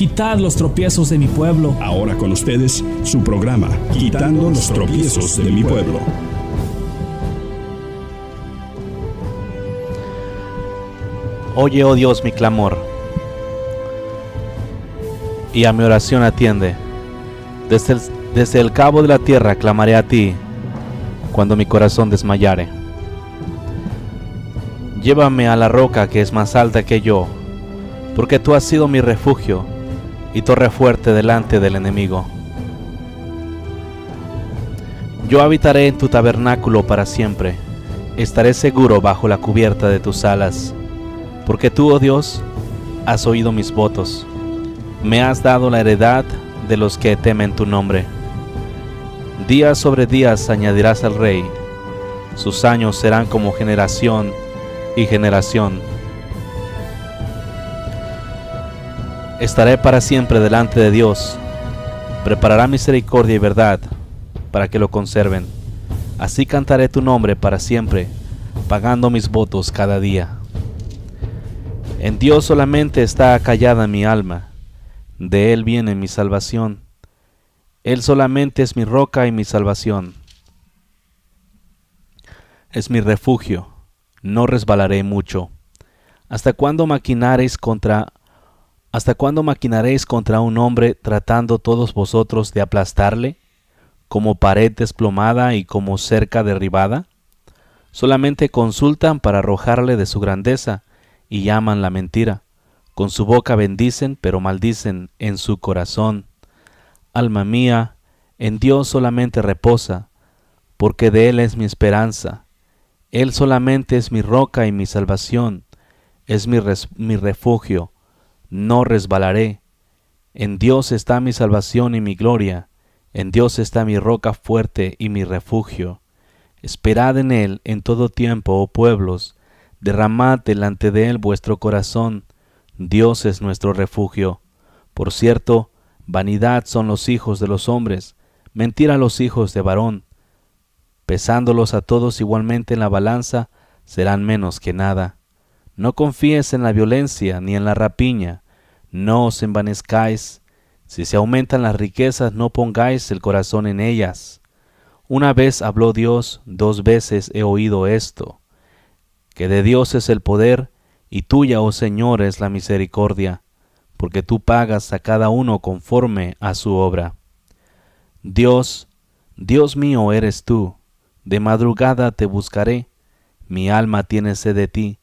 Quitad los tropiezos de mi pueblo. Ahora con ustedes, su programa, Quitando los tropiezos de mi pueblo. Oye, oh Dios, mi clamor, y a mi oración atiende. Desde el, desde el cabo de la tierra clamaré a ti cuando mi corazón desmayare. Llévame a la roca que es más alta que yo, porque tú has sido mi refugio y torre fuerte delante del enemigo. Yo habitaré en tu tabernáculo para siempre, estaré seguro bajo la cubierta de tus alas, porque tú, oh Dios, has oído mis votos, me has dado la heredad de los que temen tu nombre. Día sobre días añadirás al rey, sus años serán como generación y generación Estaré para siempre delante de Dios. Preparará misericordia y verdad para que lo conserven. Así cantaré tu nombre para siempre, pagando mis votos cada día. En Dios solamente está acallada mi alma. De Él viene mi salvación. Él solamente es mi roca y mi salvación. Es mi refugio, no resbalaré mucho. ¿Hasta cuándo maquinaréis contra ¿Hasta cuándo maquinaréis contra un hombre tratando todos vosotros de aplastarle, como pared desplomada y como cerca derribada? Solamente consultan para arrojarle de su grandeza y llaman la mentira. Con su boca bendicen, pero maldicen en su corazón. Alma mía, en Dios solamente reposa, porque de Él es mi esperanza. Él solamente es mi roca y mi salvación, es mi, mi refugio no resbalaré. En Dios está mi salvación y mi gloria, en Dios está mi roca fuerte y mi refugio. Esperad en Él en todo tiempo, oh pueblos, derramad delante de Él vuestro corazón, Dios es nuestro refugio. Por cierto, vanidad son los hijos de los hombres, mentira los hijos de varón. Pesándolos a todos igualmente en la balanza, serán menos que nada. No confíes en la violencia ni en la rapiña, no os envanezcáis. Si se aumentan las riquezas, no pongáis el corazón en ellas. Una vez habló Dios, dos veces he oído esto, que de Dios es el poder, y tuya, oh Señor, es la misericordia, porque tú pagas a cada uno conforme a su obra. Dios, Dios mío eres tú, de madrugada te buscaré, mi alma tiene sed de ti,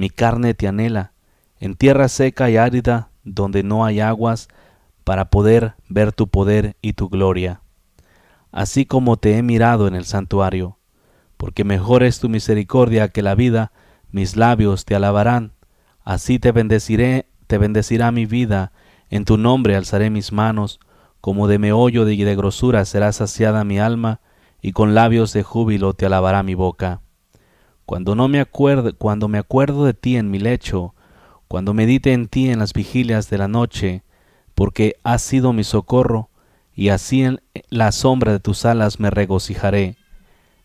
mi carne te anhela, en tierra seca y árida, donde no hay aguas, para poder ver tu poder y tu gloria. Así como te he mirado en el santuario, porque mejor es tu misericordia que la vida, mis labios te alabarán. Así te bendeciré, te bendecirá mi vida, en tu nombre alzaré mis manos, como de meollo y de grosura será saciada mi alma, y con labios de júbilo te alabará mi boca. Cuando no me acuerdo, cuando me acuerdo de ti en mi lecho, cuando medite en ti en las vigilias de la noche, porque has sido mi socorro, y así en la sombra de tus alas me regocijaré.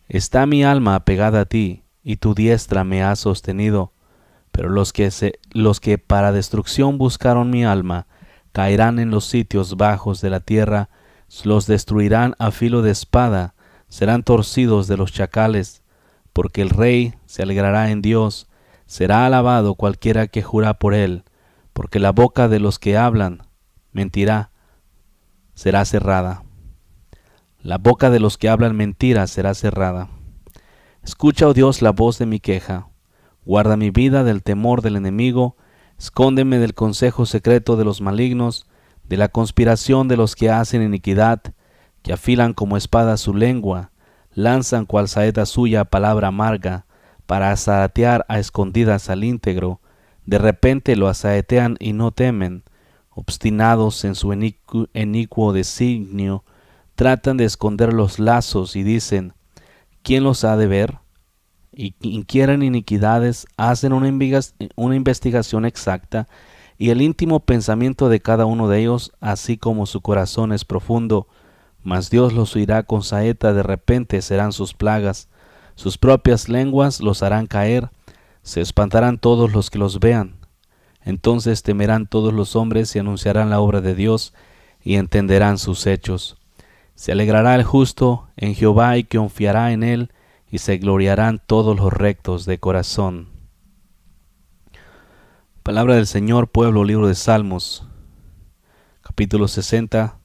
Está mi alma apegada a ti, y tu diestra me ha sostenido. Pero los que, los que para destrucción buscaron mi alma, caerán en los sitios bajos de la tierra, los destruirán a filo de espada, serán torcidos de los chacales porque el rey se alegrará en Dios, será alabado cualquiera que jura por él, porque la boca de los que hablan mentira será cerrada. La boca de los que hablan mentira será cerrada. Escucha, oh Dios, la voz de mi queja. Guarda mi vida del temor del enemigo, escóndeme del consejo secreto de los malignos, de la conspiración de los que hacen iniquidad, que afilan como espada su lengua, lanzan cual saeta suya palabra amarga para asatear a escondidas al íntegro, de repente lo asaetean y no temen, obstinados en su inicuo designio, tratan de esconder los lazos y dicen, ¿quién los ha de ver? Y inquieren iniquidades, hacen una investigación exacta, y el íntimo pensamiento de cada uno de ellos, así como su corazón es profundo, mas Dios los huirá con saeta, de repente serán sus plagas, sus propias lenguas los harán caer, se espantarán todos los que los vean. Entonces temerán todos los hombres y anunciarán la obra de Dios y entenderán sus hechos. Se alegrará el justo en Jehová y confiará en él, y se gloriarán todos los rectos de corazón. Palabra del Señor, pueblo, libro de Salmos, capítulo 60,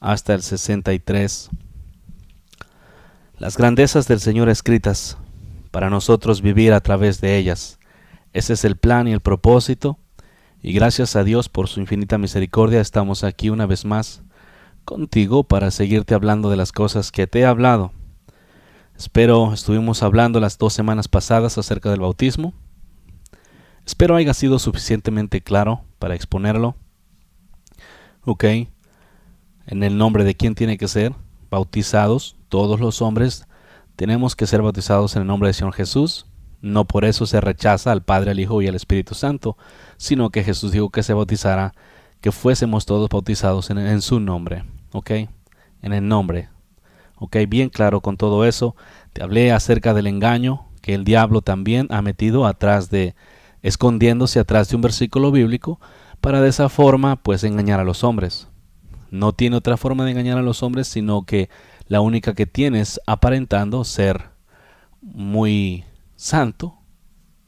hasta el 63. Las grandezas del Señor escritas para nosotros vivir a través de ellas. Ese es el plan y el propósito. Y gracias a Dios por su infinita misericordia estamos aquí una vez más contigo para seguirte hablando de las cosas que te he hablado. Espero estuvimos hablando las dos semanas pasadas acerca del bautismo. Espero haya sido suficientemente claro para exponerlo. Ok, en el nombre de quién tiene que ser bautizados, todos los hombres tenemos que ser bautizados en el nombre de Señor Jesús. No por eso se rechaza al Padre, al Hijo y al Espíritu Santo, sino que Jesús dijo que se bautizara, que fuésemos todos bautizados en, su nombre, ¿ok? En el nombre. ¿Ok? Bien claro con todo eso. Te hablé acerca del engaño que el diablo también ha metido atrás de, escondiéndose atrás de un versículo bíblico, para de esa forma pues engañar a los hombres. No tiene otra forma de engañar a los hombres, sino que la única que es aparentando ser muy santo,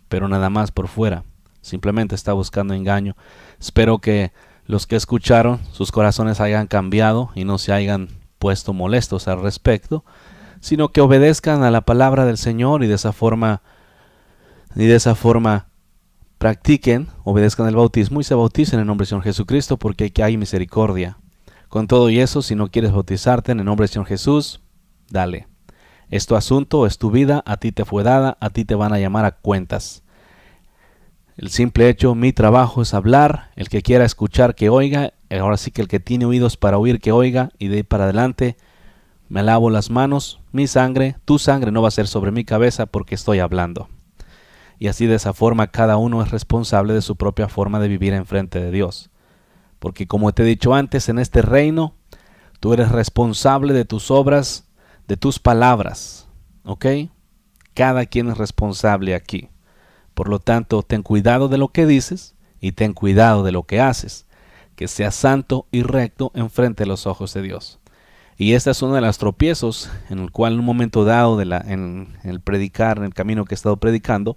pero nada más por fuera. Simplemente está buscando engaño. Espero que los que escucharon sus corazones hayan cambiado y no se hayan puesto molestos al respecto, sino que obedezcan a la palabra del Señor y de esa forma y de esa forma practiquen, obedezcan el bautismo y se bauticen en el nombre del Señor Jesucristo porque aquí hay misericordia. Con todo y eso, si no quieres bautizarte en el nombre de Señor Jesús, dale. Es tu asunto, es tu vida, a ti te fue dada, a ti te van a llamar a cuentas. El simple hecho, mi trabajo es hablar, el que quiera escuchar que oiga, ahora sí que el que tiene oídos para oír que oiga, y de ahí para adelante, me lavo las manos, mi sangre, tu sangre no va a ser sobre mi cabeza porque estoy hablando. Y así de esa forma cada uno es responsable de su propia forma de vivir enfrente de Dios porque como te he dicho antes, en este reino tú eres responsable de tus obras, de tus palabras, ¿ok? Cada quien es responsable aquí. Por lo tanto, ten cuidado de lo que dices y ten cuidado de lo que haces, que seas santo y recto enfrente de los ojos de Dios. Y esta es una de las tropiezos en el cual en un momento dado en el predicar, en el camino que he estado predicando,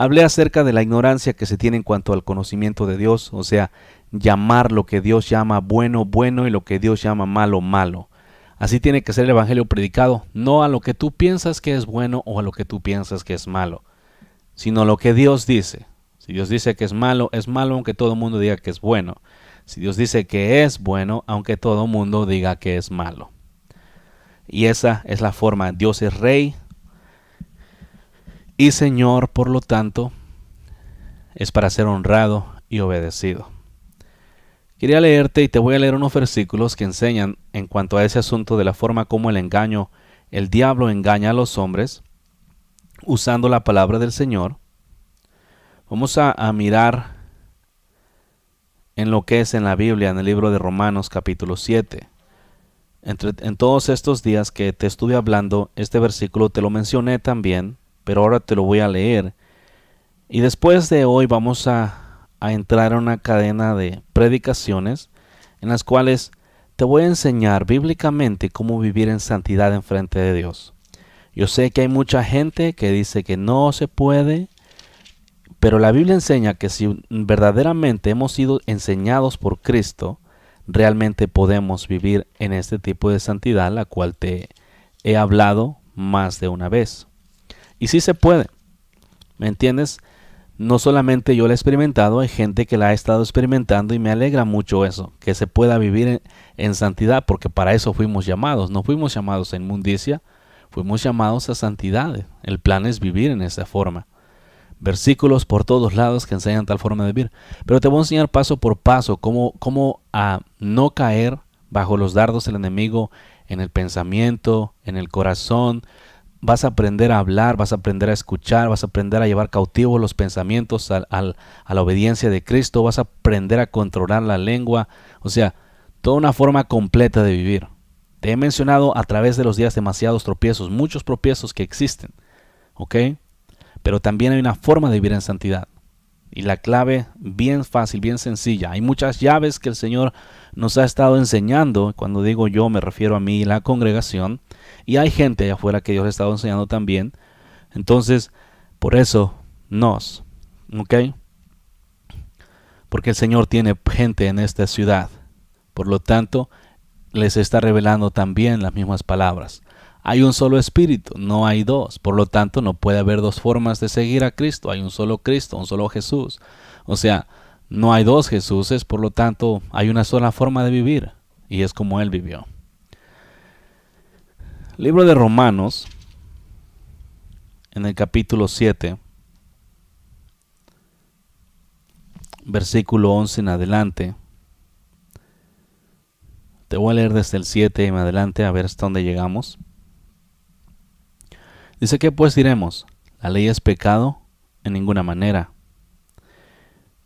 Hablé acerca de la ignorancia que se tiene en cuanto al conocimiento de Dios, o sea, llamar lo que Dios llama bueno, bueno y lo que Dios llama malo, malo. Así tiene que ser el Evangelio predicado, no a lo que tú piensas que es bueno o a lo que tú piensas que es malo, sino lo que Dios dice. Si Dios dice que es malo, es malo aunque todo el mundo diga que es bueno. Si Dios dice que es bueno, aunque todo el mundo diga que es malo. Y esa es la forma. Dios es rey, y Señor, por lo tanto, es para ser honrado y obedecido. Quería leerte y te voy a leer unos versículos que enseñan en cuanto a ese asunto de la forma como el engaño, el diablo engaña a los hombres, usando la palabra del Señor. Vamos a, mirar en lo que es en la Biblia, en el libro de Romanos capítulo 7. en todos estos días que te estuve hablando, este versículo te lo mencioné también pero ahora te lo voy a leer. Y después de hoy vamos a, entrar en una cadena de predicaciones en las cuales te voy a enseñar bíblicamente cómo vivir en santidad en frente de Dios. Yo sé que hay mucha gente que dice que no se puede, pero la Biblia enseña que si verdaderamente hemos sido enseñados por Cristo, realmente podemos vivir en este tipo de santidad, la cual te he hablado más de una vez. Y sí se puede. ¿Me entiendes? No solamente yo la he experimentado, hay gente que la ha estado experimentando y me alegra mucho eso, que se pueda vivir en, santidad, porque para eso fuimos llamados. No fuimos llamados a inmundicia, fuimos llamados a santidad. El plan es vivir en esa forma versículos por todos lados que enseñan tal forma de vivir. Pero te voy a enseñar paso por paso cómo, cómo a ah, no caer bajo los dardos del enemigo en el pensamiento, en el corazón, vas a aprender a hablar, vas a aprender a escuchar, vas a aprender a llevar cautivos los pensamientos a la obediencia de Cristo, vas a aprender a controlar la lengua, o sea, toda una forma completa de vivir. Te he mencionado a través de los días demasiados tropiezos, muchos tropiezos que existen, ¿ok? Pero también hay una forma de vivir en santidad. Y la clave bien fácil, bien sencilla. Hay muchas llaves que el Señor nos ha estado enseñando. Cuando digo yo me refiero a mí y la congregación y hay gente allá afuera que Dios le estaba enseñando también. Entonces, por eso, nos. ¿Ok? Porque el Señor tiene gente en esta ciudad. Por lo tanto, les está revelando también las mismas palabras. Hay un solo espíritu, no hay dos. Por lo tanto, no puede haber dos formas de seguir a Cristo. Hay un solo Cristo, un solo Jesús. O sea, no hay dos jesús por lo tanto, hay una sola forma de vivir. Y es como Él vivió. Libro de Romanos, en el capítulo 7, versículo 11 en adelante. Te voy a leer desde el 7 en adelante a ver hasta dónde llegamos. Dice que pues diremos, la ley es pecado en ninguna manera.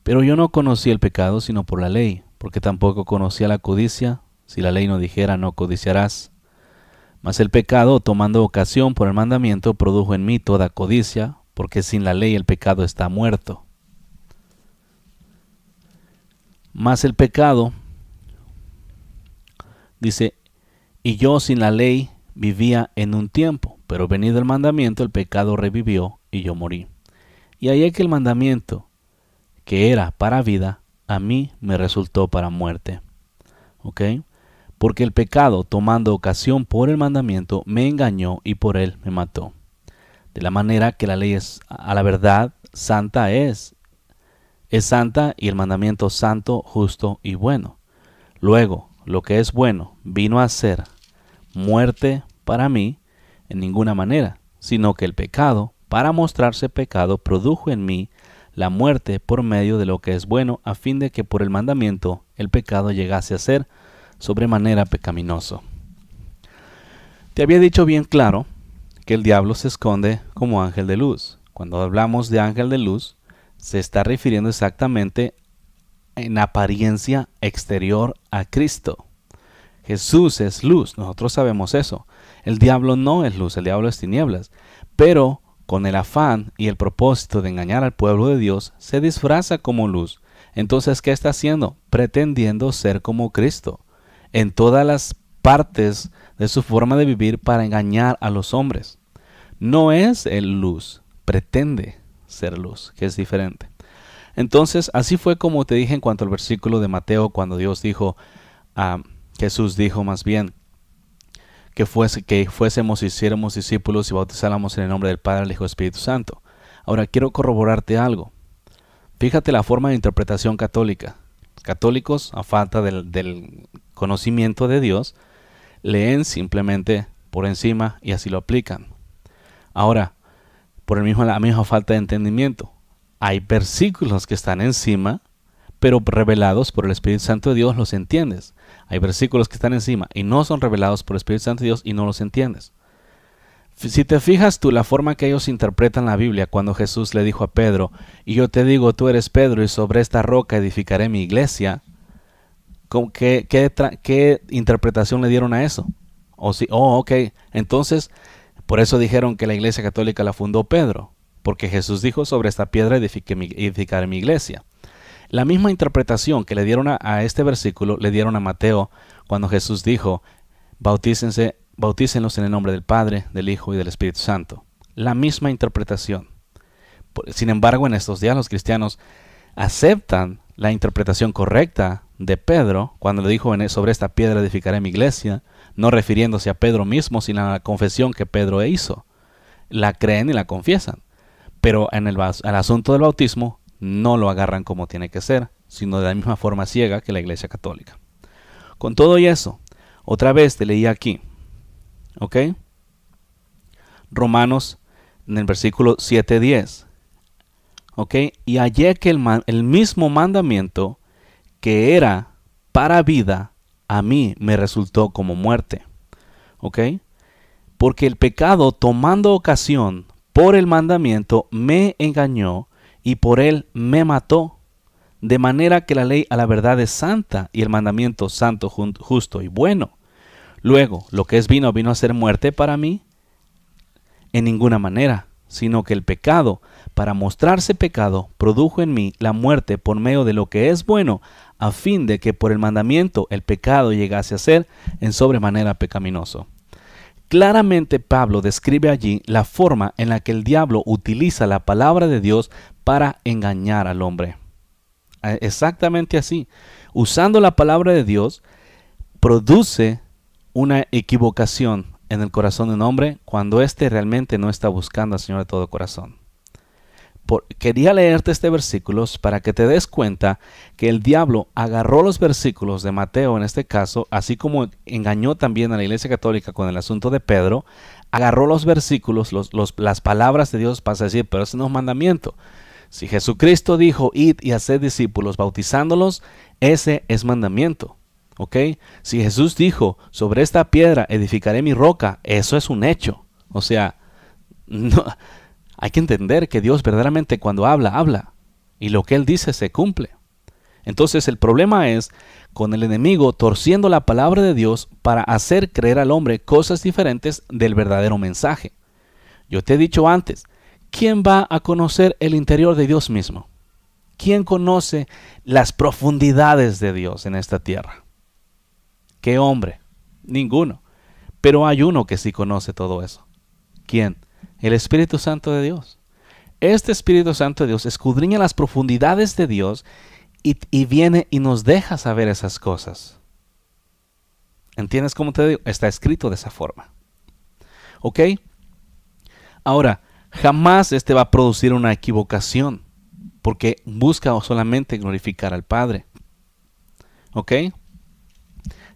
Pero yo no conocí el pecado sino por la ley, porque tampoco conocía la codicia, si la ley no dijera no codiciarás. Mas el pecado, tomando ocasión por el mandamiento, produjo en mí toda codicia, porque sin la ley el pecado está muerto. Mas el pecado, dice, y yo sin la ley vivía en un tiempo, pero venido el mandamiento, el pecado revivió y yo morí. Y ahí que el mandamiento, que era para vida, a mí me resultó para muerte. ¿Ok? porque el pecado, tomando ocasión por el mandamiento, me engañó y por él me mató. De la manera que la ley es, a la verdad, santa es. Es santa y el mandamiento santo, justo y bueno. Luego, lo que es bueno vino a ser muerte para mí en ninguna manera, sino que el pecado, para mostrarse pecado, produjo en mí la muerte por medio de lo que es bueno, a fin de que por el mandamiento el pecado llegase a ser sobremanera pecaminoso. Te había dicho bien claro que el diablo se esconde como ángel de luz. Cuando hablamos de ángel de luz, se está refiriendo exactamente en apariencia exterior a Cristo. Jesús es luz, nosotros sabemos eso. El diablo no es luz, el diablo es tinieblas. Pero con el afán y el propósito de engañar al pueblo de Dios, se disfraza como luz. Entonces, ¿qué está haciendo? Pretendiendo ser como Cristo en todas las partes de su forma de vivir para engañar a los hombres. No es el luz, pretende ser luz, que es diferente. Entonces, así fue como te dije en cuanto al versículo de Mateo, cuando Dios dijo, a ah, Jesús dijo más bien, que, fuese, que fuésemos, hiciéramos discípulos y bautizáramos en el nombre del Padre, el Hijo y el Espíritu Santo. Ahora quiero corroborarte algo. Fíjate la forma de interpretación católica católicos, a falta del, conocimiento de Dios, leen simplemente por encima y así lo aplican. Ahora, por el mismo, la misma falta de entendimiento, hay versículos que están encima, pero revelados por el Espíritu Santo de Dios los entiendes. Hay versículos que están encima y no son revelados por el Espíritu Santo de Dios y no los entiendes. Si te fijas tú la forma que ellos interpretan la Biblia cuando Jesús le dijo a Pedro, y yo te digo, tú eres Pedro y sobre esta roca edificaré mi iglesia, ¿qué, qué, interpretación le dieron a eso? O sí, oh, ok, entonces, por eso dijeron que la iglesia católica la fundó Pedro, porque Jesús dijo, sobre esta piedra edificaré mi iglesia. La misma interpretación que le dieron a, a este versículo le dieron a Mateo cuando Jesús dijo, bautícense bautícenlos en el nombre del Padre, del Hijo y del Espíritu Santo. La misma interpretación. Sin embargo, en estos días los cristianos aceptan la interpretación correcta de Pedro cuando le dijo e, sobre esta piedra edificaré mi iglesia, no refiriéndose a Pedro mismo, sino a la confesión que Pedro hizo. La creen y la confiesan, pero en el, asunto del bautismo no lo agarran como tiene que ser, sino de la misma forma ciega que la iglesia católica. Con todo y eso, otra vez te leí aquí, ¿Ok? Romanos en el versículo 7.10. ¿Ok? Y hallé que el, el mismo mandamiento que era para vida, a mí me resultó como muerte. ¿Ok? Porque el pecado, tomando ocasión por el mandamiento, me engañó y por él me mató. De manera que la ley a la verdad es santa y el mandamiento santo, justo y bueno. Luego, lo que es vino vino a ser muerte para mí en ninguna manera, sino que el pecado, para mostrarse pecado, produjo en mí la muerte por medio de lo que es bueno, a fin de que por el mandamiento el pecado llegase a ser en sobremanera pecaminoso. Claramente Pablo describe allí la forma en la que el diablo utiliza la palabra de Dios para engañar al hombre. Eh, exactamente así. Usando la palabra de Dios, produce una equivocación en el corazón de un hombre cuando éste realmente no está buscando al Señor de todo corazón. quería leerte este versículo para que te des cuenta que el diablo agarró los versículos de Mateo en este caso, así como engañó también a la Iglesia Católica con el asunto de Pedro, agarró los versículos, las palabras de Dios para decir, pero ese no es mandamiento. Si Jesucristo dijo, id y haced discípulos bautizándolos, ese es mandamiento. Si Jesús dijo, sobre esta piedra edificaré mi roca, eso es un hecho. O sea, hay que entender que Dios verdaderamente cuando habla, habla. Y lo que Él dice se cumple. Entonces el problema es con el enemigo torciendo la palabra de Dios para hacer creer al hombre cosas diferentes del verdadero mensaje. Yo te he dicho antes, ¿quién va a conocer el interior de Dios mismo? ¿Quién conoce las profundidades de Dios en esta tierra? ¿Qué hombre? Ninguno. Pero hay uno que sí conoce todo eso. ¿Quién? El Espíritu Santo de Dios. Este Espíritu Santo de Dios escudriña las profundidades de Dios y, viene y nos deja saber esas cosas. ¿Entiendes cómo te digo? Está escrito de esa forma. ¿Ok? Ahora, jamás este va a producir una equivocación, porque busca solamente glorificar al Padre. ¿Ok?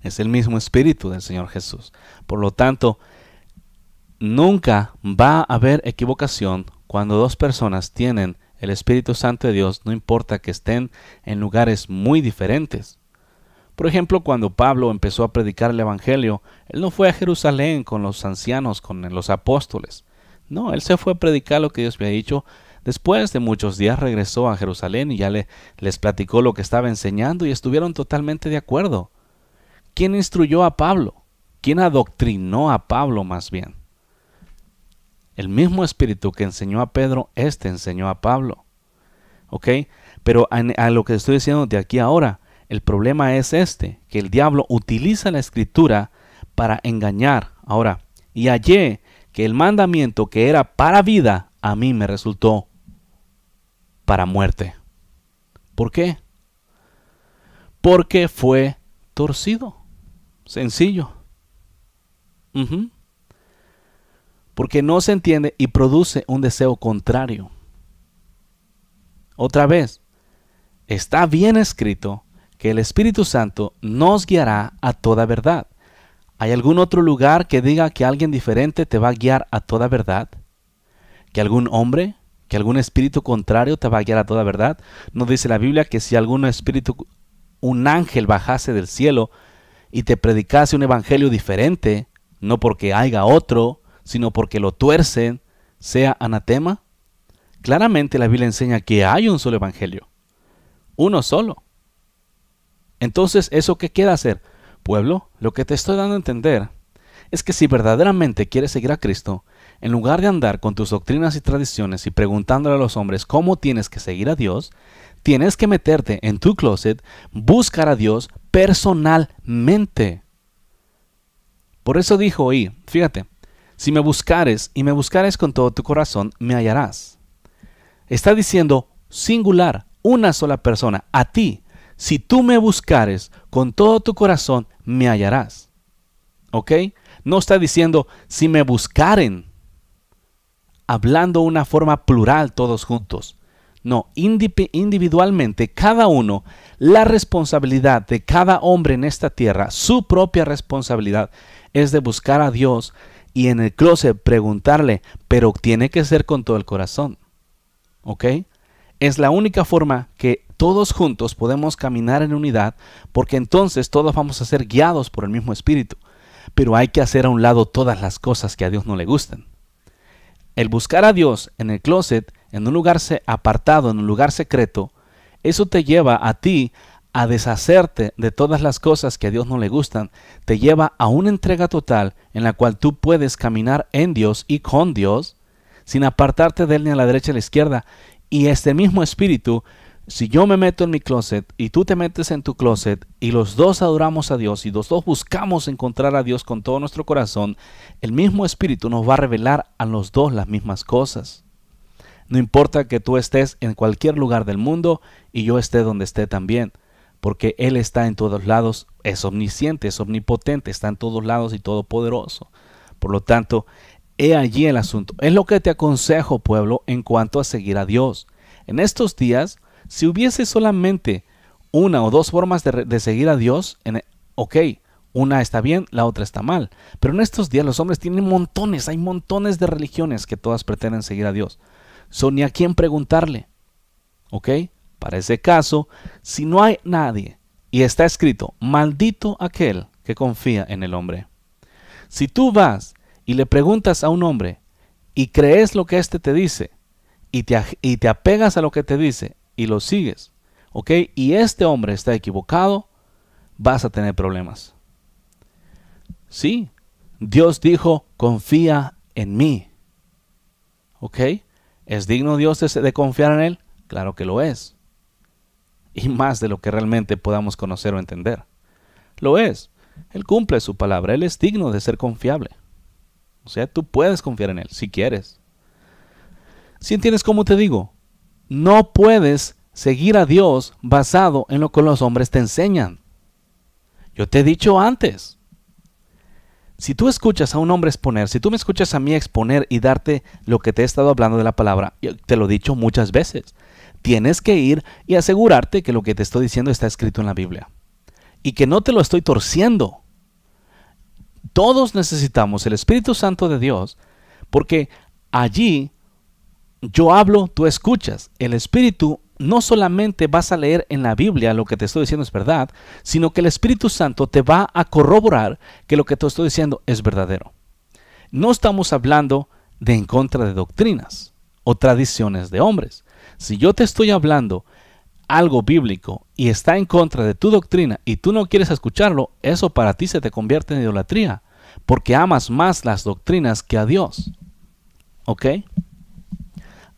es el mismo espíritu del Señor Jesús. Por lo tanto, nunca va a haber equivocación cuando dos personas tienen el Espíritu Santo de Dios, no importa que estén en lugares muy diferentes. Por ejemplo, cuando Pablo empezó a predicar el Evangelio, él no fue a Jerusalén con los ancianos, con los apóstoles. No, él se fue a predicar lo que Dios había dicho. Después de muchos días regresó a Jerusalén y ya les platicó lo que estaba enseñando y estuvieron totalmente de acuerdo. ¿Quién instruyó a Pablo? ¿Quién adoctrinó a Pablo más bien? El mismo espíritu que enseñó a Pedro, este enseñó a Pablo. ¿Ok? Pero a, lo que estoy diciendo de aquí ahora, el problema es este, que el diablo utiliza la escritura para engañar. Ahora, y hallé que el mandamiento que era para vida, a mí me resultó para muerte. ¿Por qué? Porque fue torcido. Sencillo. Porque no se entiende y produce un deseo contrario. Otra vez, está bien escrito que el Espíritu Santo nos guiará a toda verdad. ¿Hay algún otro lugar que diga que alguien diferente te va a guiar a toda verdad? ¿Que algún hombre? ¿Que algún espíritu contrario te va a guiar a toda verdad? ¿No dice la Biblia que si algún espíritu, un ángel bajase del cielo, y te predicase un evangelio diferente, no porque haya otro, sino porque lo tuercen, sea anatema? Claramente la Biblia enseña que hay un solo evangelio, uno solo. Entonces, ¿eso qué queda hacer? Pueblo, lo que te estoy dando a entender es que si verdaderamente quieres seguir a Cristo, en lugar de andar con tus doctrinas y tradiciones y preguntándole a los hombres cómo tienes que seguir a Dios, tienes que meterte en tu closet, buscar a Dios, personalmente. Por eso dijo y fíjate, si me buscares y me buscares con todo tu corazón, me hallarás. Está diciendo singular, una sola persona, a ti. Si tú me buscares con todo tu corazón, me hallarás. ¿Ok? No está diciendo si me buscaren, hablando una forma plural todos juntos. No, individualmente, cada uno, la responsabilidad de cada hombre en esta tierra, su propia responsabilidad, es de buscar a Dios y en el closet preguntarle, pero tiene que ser con todo el corazón. ¿Ok? Es la única forma que todos juntos podemos caminar en unidad, porque entonces todos vamos a ser guiados por el mismo Espíritu. Pero hay que hacer a un lado todas las cosas que a Dios no le gustan. El buscar a Dios en el closet en un lugar apartado, en un lugar secreto, eso te lleva a ti a deshacerte de todas las cosas que a Dios no le gustan, te lleva a una entrega total en la cual tú puedes caminar en Dios y con Dios, sin apartarte de Él ni a la derecha ni a la izquierda. Y este mismo espíritu, si yo me meto en mi closet y tú te metes en tu closet y los dos adoramos a Dios y los dos buscamos encontrar a Dios con todo nuestro corazón, el mismo espíritu nos va a revelar a los dos las mismas cosas. No importa que tú estés en cualquier lugar del mundo y yo esté donde esté también, porque Él está en todos lados, es omnisciente, es omnipotente, está en todos lados y todopoderoso. Por lo tanto, he allí el asunto. Es lo que te aconsejo, pueblo, en cuanto a seguir a Dios. En estos días, si hubiese solamente una o dos formas de, de seguir a Dios, en, e, ok, una está bien, la otra está mal. Pero en estos días los hombres tienen montones, hay montones de religiones que todas pretenden seguir a Dios son ni a quién preguntarle. ¿Ok? Para ese caso, si no hay nadie y está escrito, maldito aquel que confía en el hombre. Si tú vas y le preguntas a un hombre y crees lo que éste te dice y te, y te apegas a lo que te dice y lo sigues, ¿ok? Y este hombre está equivocado, vas a tener problemas. Sí, Dios dijo, confía en mí. ¿Ok? ¿Es digno Dios de, confiar en Él? Claro que lo es. Y más de lo que realmente podamos conocer o entender. Lo es. Él cumple su palabra. Él es digno de ser confiable. O sea, tú puedes confiar en Él si quieres. Si entiendes cómo te digo, no puedes seguir a Dios basado en lo que los hombres te enseñan. Yo te he dicho antes, si tú escuchas a un hombre exponer, si tú me escuchas a mí exponer y darte lo que te he estado hablando de la palabra, te lo he dicho muchas veces, tienes que ir y asegurarte que lo que te estoy diciendo está escrito en la Biblia y que no te lo estoy torciendo. Todos necesitamos el Espíritu Santo de Dios porque allí yo hablo, tú escuchas. El Espíritu no solamente vas a leer en la Biblia lo que te estoy diciendo es verdad, sino que el Espíritu Santo te va a corroborar que lo que te estoy diciendo es verdadero. No estamos hablando de en contra de doctrinas o tradiciones de hombres. Si yo te estoy hablando algo bíblico y está en contra de tu doctrina y tú no quieres escucharlo, eso para ti se te convierte en idolatría, porque amas más las doctrinas que a Dios. ¿Ok?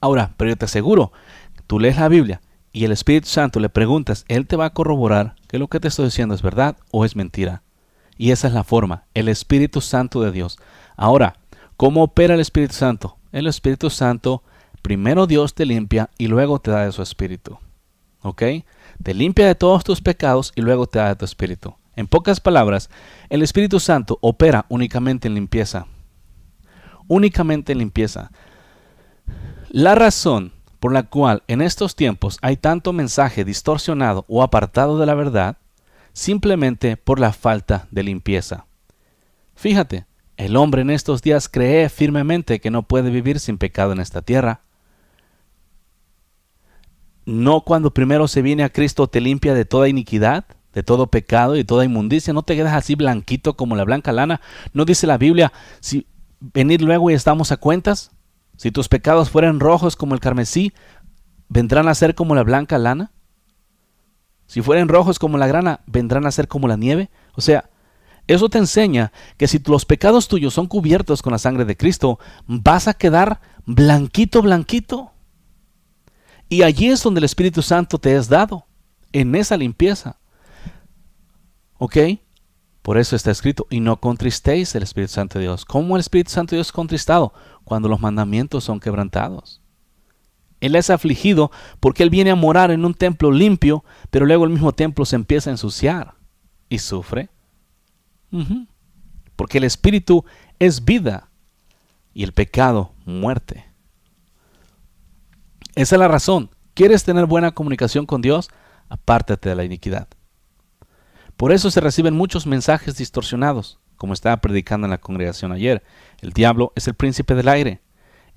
Ahora, pero yo te aseguro, tú lees la Biblia y el Espíritu Santo le preguntas, Él te va a corroborar que lo que te estoy diciendo es verdad o es mentira. Y esa es la forma, el Espíritu Santo de Dios. Ahora, ¿cómo opera el Espíritu Santo? El Espíritu Santo, primero Dios te limpia y luego te da de su Espíritu. ¿Ok? Te limpia de todos tus pecados y luego te da de tu Espíritu. En pocas palabras, el Espíritu Santo opera únicamente en limpieza. Únicamente en limpieza. La razón por la cual en estos tiempos hay tanto mensaje distorsionado o apartado de la verdad, simplemente por la falta de limpieza. Fíjate, el hombre en estos días cree firmemente que no puede vivir sin pecado en esta tierra. No cuando primero se viene a Cristo te limpia de toda iniquidad, de todo pecado y toda inmundicia, no te quedas así blanquito como la blanca lana. No dice la Biblia, si venir luego y estamos a cuentas, si tus pecados fueran rojos como el carmesí, ¿vendrán a ser como la blanca lana? Si fueran rojos como la grana, ¿vendrán a ser como la nieve? O sea, eso te enseña que si los pecados tuyos son cubiertos con la sangre de Cristo, vas a quedar blanquito, blanquito. Y allí es donde el Espíritu Santo te es dado, en esa limpieza. ¿Ok? Por eso está escrito, y no contristéis el Espíritu Santo de Dios. ¿Cómo el Espíritu Santo de Dios es contristado? Cuando los mandamientos son quebrantados. Él es afligido porque él viene a morar en un templo limpio, pero luego el mismo templo se empieza a ensuciar y sufre. Porque el espíritu es vida y el pecado muerte. Esa es la razón. ¿Quieres tener buena comunicación con Dios? Apártate de la iniquidad. Por eso se reciben muchos mensajes distorsionados, como estaba predicando en la congregación ayer. El diablo es el príncipe del aire,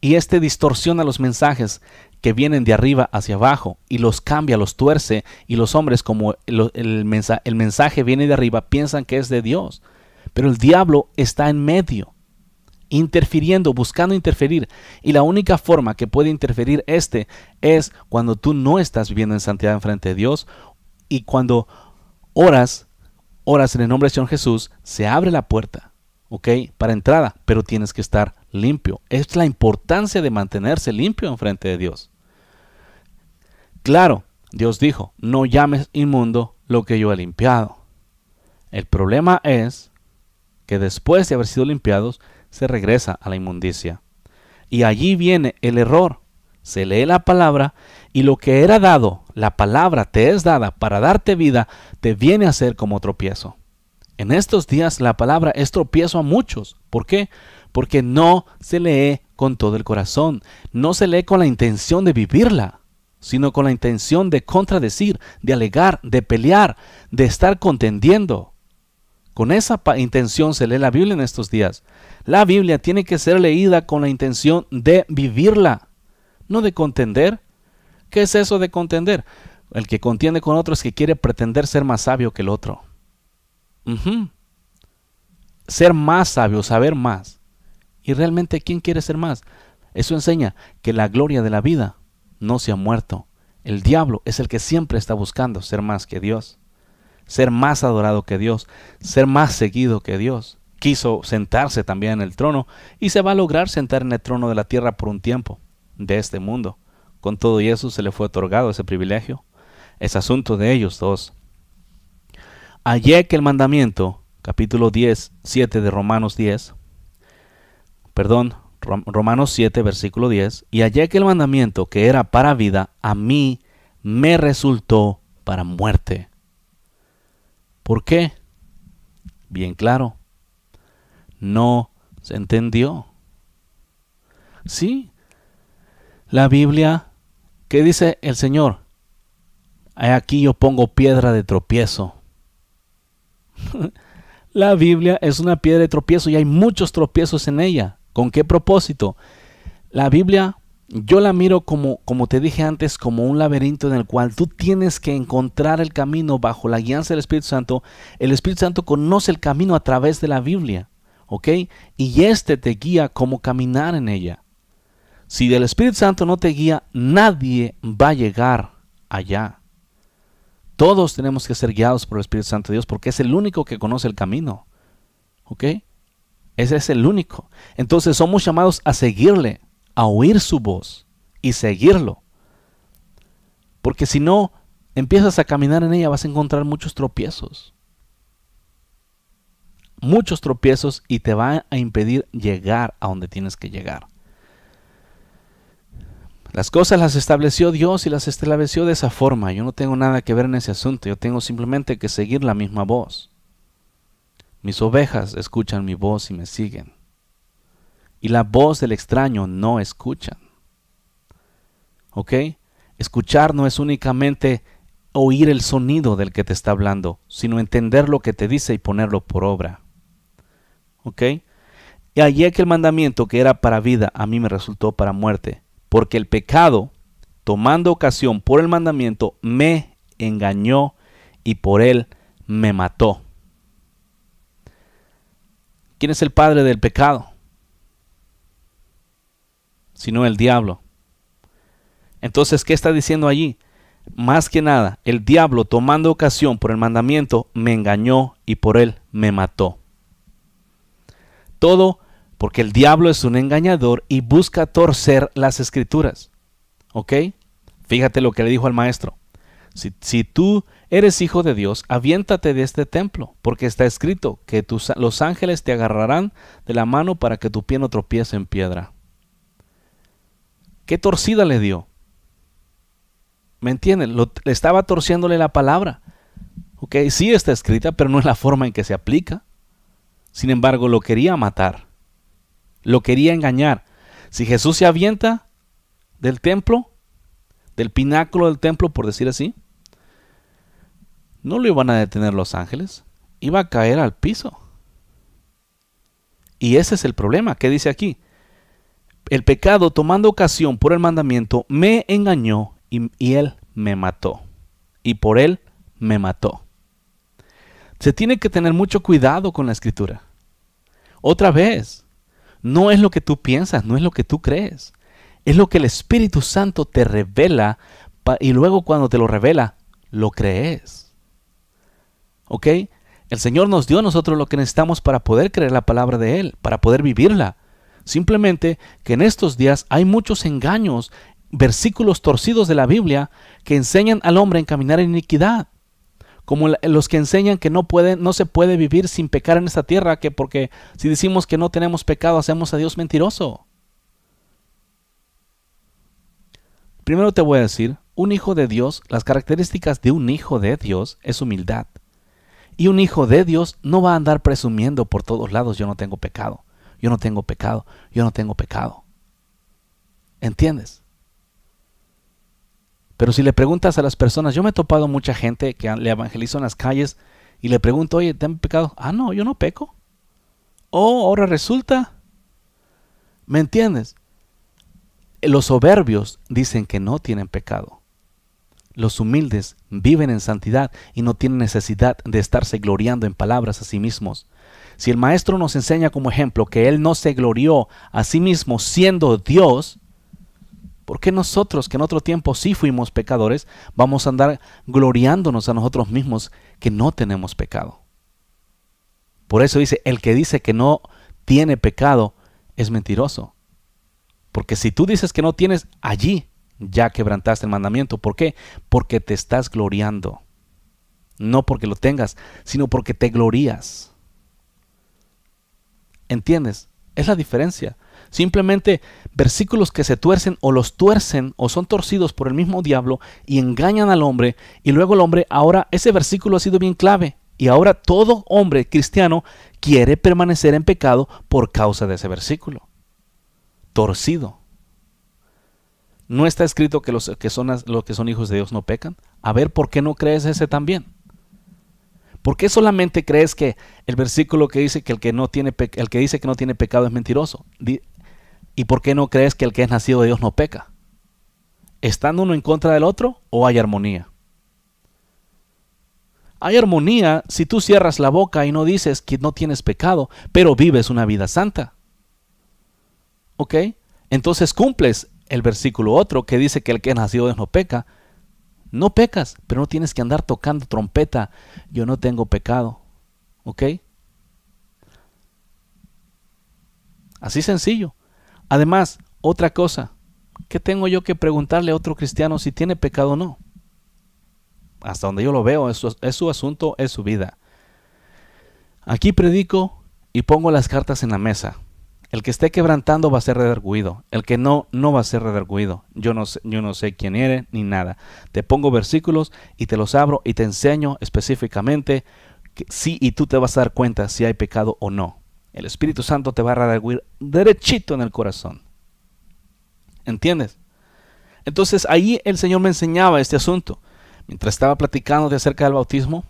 y este distorsiona los mensajes que vienen de arriba hacia abajo y los cambia, los tuerce. Y los hombres, como el, mensaje, viene de arriba, piensan que es de Dios. Pero el diablo está en medio, interfiriendo, buscando interferir. Y la única forma que puede interferir este es cuando tú no estás viviendo en santidad frente de Dios y cuando oras Ahora, en el nombre de Señor Jesús, se abre la puerta, ¿ok? Para entrada, pero tienes que estar limpio. Es la importancia de mantenerse limpio enfrente de Dios. Claro, Dios dijo, no llames inmundo lo que yo he limpiado. El problema es que después de haber sido limpiados, se regresa a la inmundicia. Y allí viene el error se lee la palabra y lo que era dado, la palabra te es dada para darte vida, te viene a ser como tropiezo. En estos días la palabra es tropiezo a muchos. ¿Por qué? Porque no se lee con todo el corazón, no se lee con la intención de vivirla, sino con la intención de contradecir, de alegar, de pelear, de estar contendiendo. Con esa intención se lee la Biblia en estos días. La Biblia tiene que ser leída con la intención de vivirla no de contender. ¿Qué es eso de contender? El que contiende con otro es que quiere pretender ser más sabio que el otro. Ser más sabio, saber más. Y realmente, ¿quién quiere ser más? Eso enseña que la gloria de la vida no se ha muerto. El diablo es el que siempre está buscando ser más que Dios, ser más adorado que Dios, ser más seguido que Dios. Quiso sentarse también en el trono y se va a lograr sentar en el trono de la tierra por un tiempo de este mundo. Con todo y eso se le fue otorgado ese privilegio. Es asunto de ellos dos. Hallé que el mandamiento, capítulo 10, 7 de Romanos 10, perdón, Romanos 7, versículo 10, y hallé que el mandamiento que era para vida, a mí me resultó para muerte. ¿Por qué? Bien claro, no se entendió. Sí, la Biblia, ¿qué dice el Señor? Aquí yo pongo piedra de tropiezo. la Biblia es una piedra de tropiezo y hay muchos tropiezos en ella. ¿Con qué propósito? La Biblia yo la miro como, como te dije antes, como un laberinto en el cual tú tienes que encontrar el camino bajo la guianza del Espíritu Santo. El Espíritu Santo conoce el camino a través de la Biblia, ¿ok? Y este te guía como caminar en ella. Si el Espíritu Santo no te guía, nadie va a llegar allá. Todos tenemos que ser guiados por el Espíritu Santo de Dios porque es el único que conoce el camino. ¿Ok? Ese es el único. Entonces somos llamados a seguirle, a oír su voz y seguirlo. Porque si no empiezas a caminar en ella vas a encontrar muchos tropiezos. Muchos tropiezos y te va a impedir llegar a donde tienes que llegar. Las cosas las estableció Dios y las estableció de esa forma. Yo no tengo nada que ver en ese asunto. Yo tengo simplemente que seguir la misma voz. Mis ovejas escuchan mi voz y me siguen. Y la voz del extraño no escuchan. ¿Ok? Escuchar no es únicamente oír el sonido del que te está hablando, sino entender lo que te dice y ponerlo por obra. ¿Ok? Y allí aquel mandamiento que era para vida, a mí me resultó para muerte porque el pecado, tomando ocasión por el mandamiento, me engañó y por él me mató. ¿Quién es el padre del pecado? Sino el diablo. Entonces, ¿qué está diciendo allí? Más que nada, el diablo tomando ocasión por el mandamiento me engañó y por él me mató. Todo porque el diablo es un engañador y busca torcer las escrituras. ¿Ok? Fíjate lo que le dijo al maestro. Si, tú eres hijo de Dios, aviéntate de este templo, porque está escrito que los ángeles te agarrarán de la mano para que tu pie no tropiece en piedra. ¿Qué torcida le dio? ¿Me entienden? Le estaba torciéndole la palabra. Ok, sí está escrita, pero no es la forma en que se aplica. Sin embargo, lo quería matar. Lo quería engañar. Si Jesús se avienta del templo, del pináculo del templo, por decir así, no lo iban a detener los ángeles, iba a caer al piso. Y ese es el problema. ¿Qué dice aquí? El pecado, tomando ocasión por el mandamiento, me engañó y, y él me mató. Y por él me mató. Se tiene que tener mucho cuidado con la escritura. Otra vez, no es lo que tú piensas, no es lo que tú crees. Es lo que el Espíritu Santo te revela y luego cuando te lo revela, lo crees. ¿Ok? El Señor nos dio a nosotros lo que necesitamos para poder creer la palabra de Él, para poder vivirla. Simplemente que en estos días hay muchos engaños, versículos torcidos de la Biblia que enseñan al hombre a encaminar en iniquidad como los que enseñan que no, puede, no se puede vivir sin pecar en esta tierra, que porque si decimos que no tenemos pecado hacemos a Dios mentiroso. Primero te voy a decir, un hijo de Dios, las características de un hijo de Dios es humildad. Y un hijo de Dios no va a andar presumiendo por todos lados, yo no tengo pecado, yo no tengo pecado, yo no tengo pecado. ¿Entiendes? Pero si le preguntas a las personas, yo me he topado mucha gente que le evangelizo en las calles y le pregunto, oye, ¿te han pecado? Ah, no, yo no peco. Oh, ahora resulta. ¿Me entiendes? Los soberbios dicen que no tienen pecado. Los humildes viven en santidad y no tienen necesidad de estarse gloriando en palabras a sí mismos. Si el Maestro nos enseña como ejemplo que Él no se glorió a sí mismo siendo Dios, ¿Por qué nosotros, que en otro tiempo sí fuimos pecadores, vamos a andar gloriándonos a nosotros mismos que no tenemos pecado? Por eso dice, el que dice que no tiene pecado es mentiroso. Porque si tú dices que no tienes, allí ya quebrantaste el mandamiento. ¿Por qué? Porque te estás gloriando. No porque lo tengas, sino porque te glorías. ¿Entiendes? Es la diferencia. Simplemente versículos que se tuercen o los tuercen o son torcidos por el mismo diablo y engañan al hombre y luego el hombre, ahora ese versículo ha sido bien clave y ahora todo hombre cristiano quiere permanecer en pecado por causa de ese versículo. Torcido. No está escrito que los que son, los que son hijos de Dios no pecan. A ver, ¿por qué no crees ese también? ¿Por qué solamente crees que el versículo que dice que el que no tiene el que dice que no tiene pecado es mentiroso? ¿Y por qué no crees que el que es nacido de Dios no peca? ¿Estando uno en contra del otro o hay armonía? Hay armonía si tú cierras la boca y no dices que no tienes pecado, pero vives una vida santa. ¿Ok? Entonces cumples el versículo otro que dice que el que es nacido de Dios no peca. No pecas, pero no tienes que andar tocando trompeta. Yo no tengo pecado. ¿Ok? Así sencillo. Además, otra cosa, ¿qué tengo yo que preguntarle a otro cristiano si tiene pecado o no? Hasta donde yo lo veo, es su, es su asunto, es su vida. Aquí predico y pongo las cartas en la mesa. El que esté quebrantando va a ser redarguido. El que no, no va a ser redarguido. Yo no, sé, yo no sé quién eres ni nada. Te pongo versículos y te los abro y te enseño específicamente si y tú te vas a dar cuenta si hay pecado o no el Espíritu Santo te va a redarguir derechito en el corazón. ¿Entiendes? Entonces ahí el Señor me enseñaba este asunto. Mientras estaba platicando de acerca del bautismo,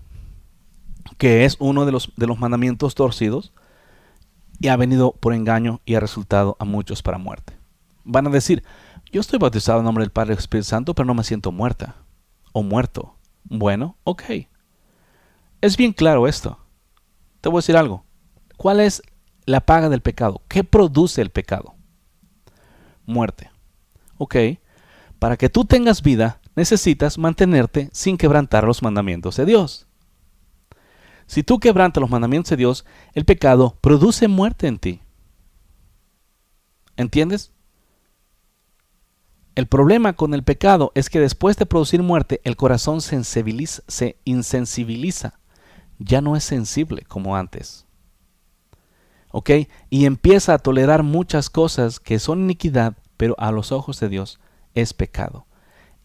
que es uno de los, de los mandamientos torcidos, y ha venido por engaño y ha resultado a muchos para muerte. Van a decir, yo estoy bautizado en nombre del Padre y del Espíritu Santo, pero no me siento muerta o muerto. Bueno, ok. Es bien claro esto. Te voy a decir algo. ¿Cuál es la paga del pecado. ¿Qué produce el pecado? Muerte. Ok. Para que tú tengas vida, necesitas mantenerte sin quebrantar los mandamientos de Dios. Si tú quebrantas los mandamientos de Dios, el pecado produce muerte en ti. ¿Entiendes? El problema con el pecado es que después de producir muerte, el corazón se insensibiliza. Ya no es sensible como antes. Y empieza a tolerar muchas cosas que son iniquidad, pero a los ojos de Dios es pecado.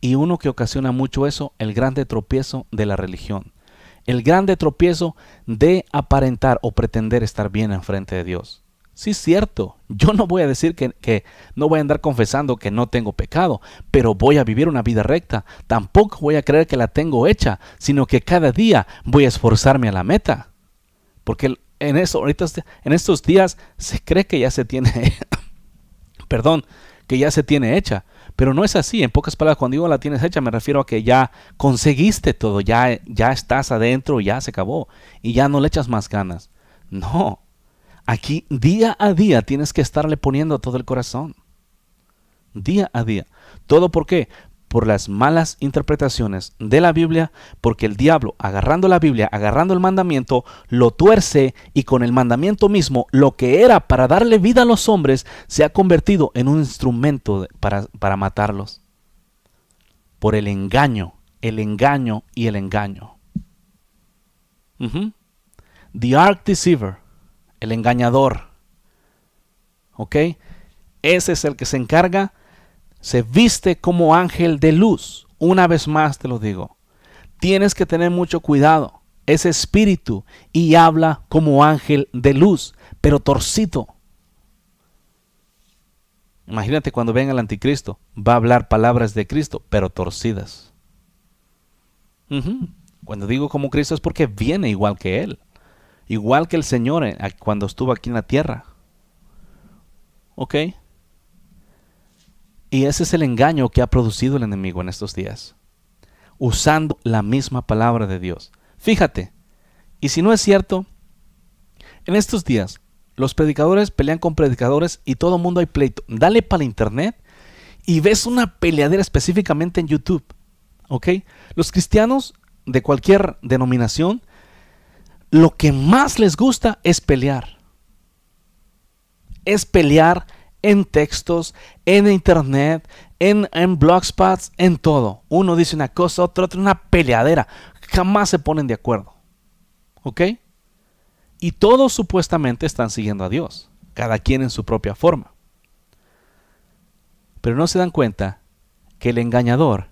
Y uno que ocasiona mucho eso, el grande tropiezo de la religión. El grande tropiezo de aparentar o pretender estar bien enfrente de Dios. Sí, es cierto, yo no voy a decir que, que, no voy a andar confesando que no tengo pecado, pero voy a vivir una vida recta. Tampoco voy a creer que la tengo hecha, sino que cada día voy a esforzarme a la meta. Porque en, eso, ahorita, en estos días se cree que ya se tiene, perdón, que ya se tiene hecha. Pero no es así, en pocas palabras, cuando digo la tienes hecha, me refiero a que ya conseguiste todo, ya, ya estás adentro, ya se acabó y ya no le echas más ganas. No, aquí día a día tienes que estarle poniendo todo el corazón. Día a día. ¿Todo por qué? por las malas interpretaciones de la Biblia, porque el diablo, agarrando la Biblia, agarrando el mandamiento, lo tuerce y con el mandamiento mismo, lo que era para darle vida a los hombres, se ha convertido en un instrumento para, matarlos. Por el engaño, el engaño y el engaño. The Ark Deceiver, el engañador. ¿Ok? Ese es el que se encarga se viste como ángel de luz. Una vez más te lo digo, tienes que tener mucho cuidado. Es espíritu y habla como ángel de luz, pero torcido. Imagínate cuando venga el anticristo, va a hablar palabras de Cristo, pero torcidas. Cuando digo como Cristo es porque viene igual que Él, igual que el Señor eh, cuando estuvo aquí en la tierra. ¿Ok? Y ese es el engaño que ha producido el enemigo en estos días, usando la misma palabra de Dios. Fíjate, y si no es cierto, en estos días los predicadores pelean con predicadores y todo el mundo hay pleito. Dale para internet y ves una peleadera específicamente en YouTube. ¿Ok? Los cristianos de cualquier denominación, lo que más les gusta es pelear. Es pelear en textos, en internet, en, en blogspots, en todo. Uno dice una cosa, otro, otra, una peleadera. Jamás se ponen de acuerdo. ¿Ok? Y todos supuestamente están siguiendo a Dios, cada quien en su propia forma. Pero no se dan cuenta que el engañador,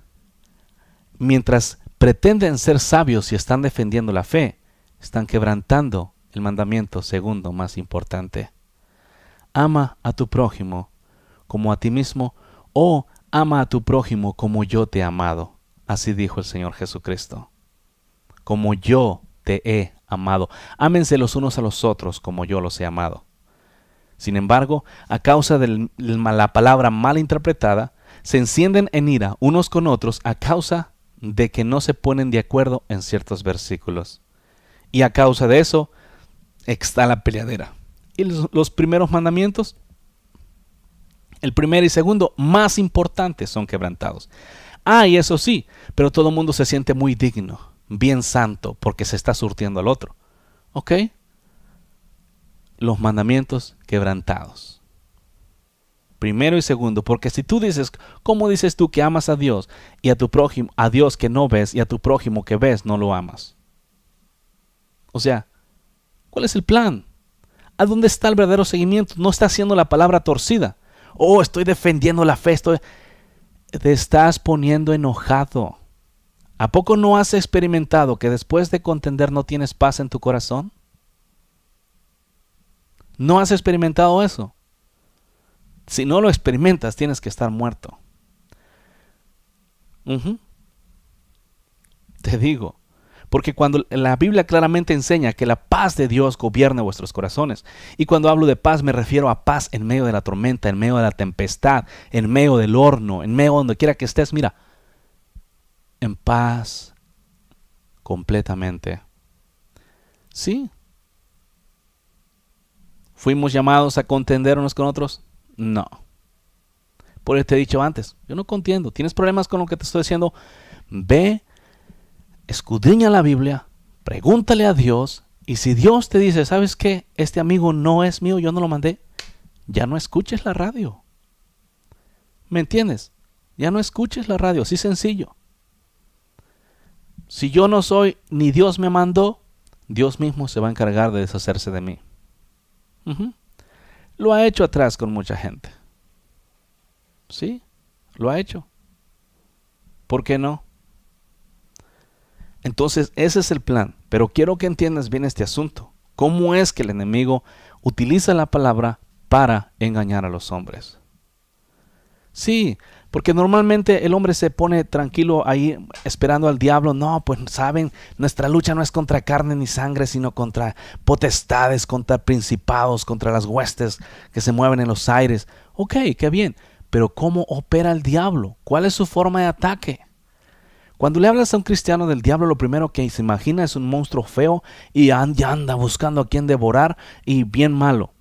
mientras pretenden ser sabios y están defendiendo la fe, están quebrantando el mandamiento segundo más importante ama a tu prójimo como a ti mismo, o ama a tu prójimo como yo te he amado. Así dijo el Señor Jesucristo. Como yo te he amado. Ámense los unos a los otros como yo los he amado. Sin embargo, a causa de la palabra mal interpretada, se encienden en ira unos con otros a causa de que no se ponen de acuerdo en ciertos versículos. Y a causa de eso, está la peleadera y los, primeros mandamientos, el primero y segundo, más importantes son quebrantados. Ah, y eso sí, pero todo el mundo se siente muy digno, bien santo, porque se está surtiendo al otro. ¿Ok? Los mandamientos quebrantados. Primero y segundo, porque si tú dices, ¿cómo dices tú que amas a Dios y a tu prójimo, a Dios que no ves y a tu prójimo que ves, no lo amas? O sea, ¿cuál es el plan? ¿A dónde está el verdadero seguimiento? No está haciendo la palabra torcida. Oh, estoy defendiendo la fe. Te estás poniendo enojado. ¿A poco no has experimentado que después de contender no tienes paz en tu corazón? ¿No has experimentado eso? Si no lo experimentas, tienes que estar muerto. Te digo, porque cuando la Biblia claramente enseña que la paz de Dios gobierne vuestros corazones. Y cuando hablo de paz me refiero a paz en medio de la tormenta, en medio de la tempestad, en medio del horno, en medio donde quiera que estés. Mira, en paz completamente. Sí. ¿Fuimos llamados a contender unos con otros? No. Por eso te he dicho antes, yo no contiendo. ¿Tienes problemas con lo que te estoy diciendo? Ve escudriña la Biblia, pregúntale a Dios y si Dios te dice, ¿sabes qué? Este amigo no es mío, yo no lo mandé, ya no escuches la radio. ¿Me entiendes? Ya no escuches la radio, así sencillo. Si yo no soy ni Dios me mandó, Dios mismo se va a encargar de deshacerse de mí. Lo ha hecho atrás con mucha gente. ¿Sí? Lo ha hecho. ¿Por qué no? Entonces, ese es el plan. Pero quiero que entiendas bien este asunto. ¿Cómo es que el enemigo utiliza la palabra para engañar a los hombres? Sí, porque normalmente el hombre se pone tranquilo ahí esperando al diablo. No, pues saben, nuestra lucha no es contra carne ni sangre, sino contra potestades, contra principados, contra las huestes que se mueven en los aires. Ok, qué bien. Pero ¿cómo opera el diablo? ¿Cuál es su forma de ataque? Cuando le hablas a un cristiano del diablo, lo primero que se imagina es un monstruo feo y anda, anda buscando a quien devorar y bien malo.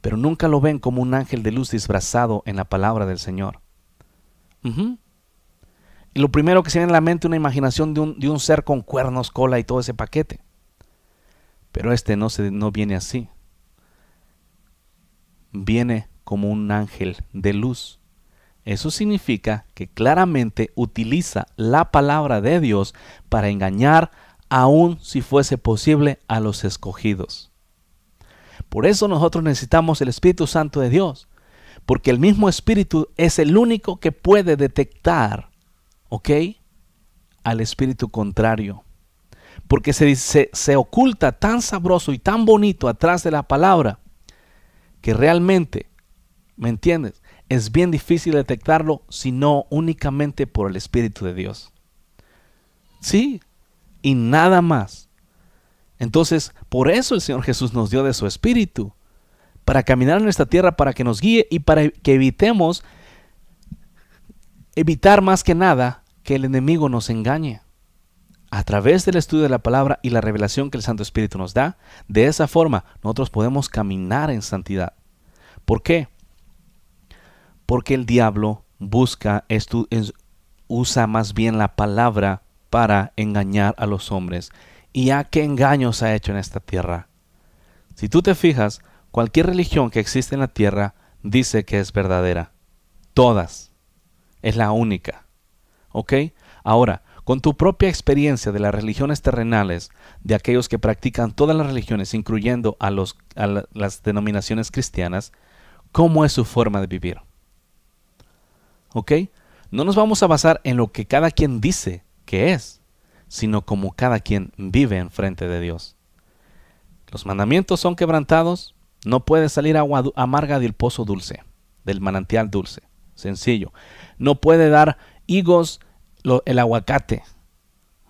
Pero nunca lo ven como un ángel de luz disfrazado en la palabra del Señor. Y lo primero que se viene en la mente una imaginación de un, de un, ser con cuernos, cola y todo ese paquete. Pero este no, se, no viene así. Viene como un ángel de luz eso significa que claramente utiliza la palabra de Dios para engañar, aun si fuese posible, a los escogidos. Por eso nosotros necesitamos el Espíritu Santo de Dios, porque el mismo Espíritu es el único que puede detectar, ¿ok? Al Espíritu contrario. Porque se, se, se oculta tan sabroso y tan bonito atrás de la palabra que realmente, ¿me entiendes? es bien difícil detectarlo sino únicamente por el Espíritu de Dios. Sí, y nada más. Entonces, por eso el Señor Jesús nos dio de su Espíritu, para caminar en esta tierra, para que nos guíe y para que evitemos, evitar más que nada que el enemigo nos engañe. A través del estudio de la palabra y la revelación que el Santo Espíritu nos da, de esa forma nosotros podemos caminar en santidad. ¿Por qué? porque el diablo busca, usa más bien la palabra para engañar a los hombres. ¿Y a qué engaños ha hecho en esta tierra? Si tú te fijas, cualquier religión que existe en la tierra dice que es verdadera. Todas. Es la única. ¿Ok? Ahora, con tu propia experiencia de las religiones terrenales, de aquellos que practican todas las religiones, incluyendo a, los, las denominaciones cristianas, ¿cómo es su forma de vivir? No nos vamos a basar en lo que cada quien dice que es, sino como cada quien vive enfrente de Dios. Los mandamientos son quebrantados, no puede salir agua amarga del pozo dulce, del manantial dulce. Sencillo. No puede dar higos el aguacate,